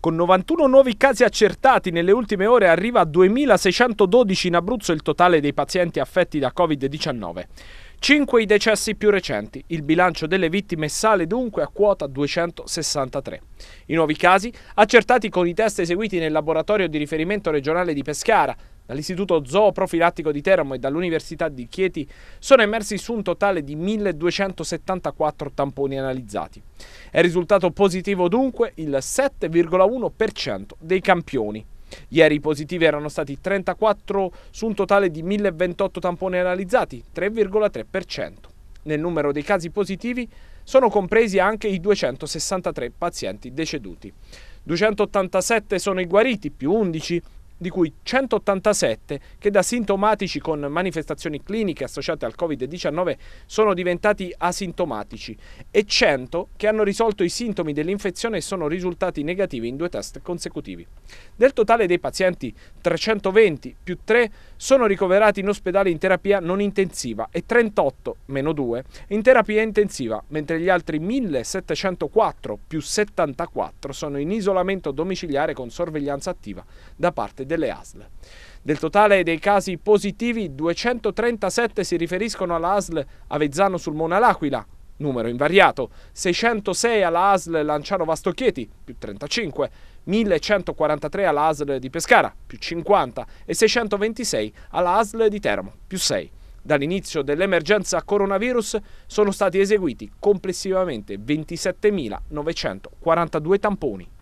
Con 91 nuovi casi accertati nelle ultime ore arriva a 2.612 in Abruzzo il totale dei pazienti affetti da Covid-19. 5 i decessi più recenti, il bilancio delle vittime sale dunque a quota 263. I nuovi casi accertati con i test eseguiti nel laboratorio di riferimento regionale di Pescara, dall'Istituto Zooprofilattico di Teramo e dall'Università di Chieti sono emersi su un totale di 1274 tamponi analizzati. È risultato positivo dunque il 7,1% dei campioni. Ieri i positivi erano stati 34 su un totale di 1028 tamponi analizzati, 3,3%. Nel numero dei casi positivi sono compresi anche i 263 pazienti deceduti. 287 sono i guariti, più 11, di cui 187 che da sintomatici con manifestazioni cliniche associate al Covid-19 sono diventati asintomatici e 100 che hanno risolto i sintomi dell'infezione e sono risultati negativi in due test consecutivi. Del totale dei pazienti, 320 più 3 sono ricoverati in ospedale in terapia non intensiva e 38 meno 2 in terapia intensiva, mentre gli altri 1704 più 74 sono in isolamento domiciliare con sorveglianza attiva da parte di delle ASL. Del totale dei casi positivi, 237 si riferiscono alla ASL Avezzano sul Mona L'Aquila, numero invariato, 606 alla ASL Lanciano Vastocchieti, più 35, 1143 alla ASL di Pescara, più 50 e 626 alla ASL di Teramo, più 6. Dall'inizio dell'emergenza coronavirus sono stati eseguiti complessivamente 27.942 tamponi.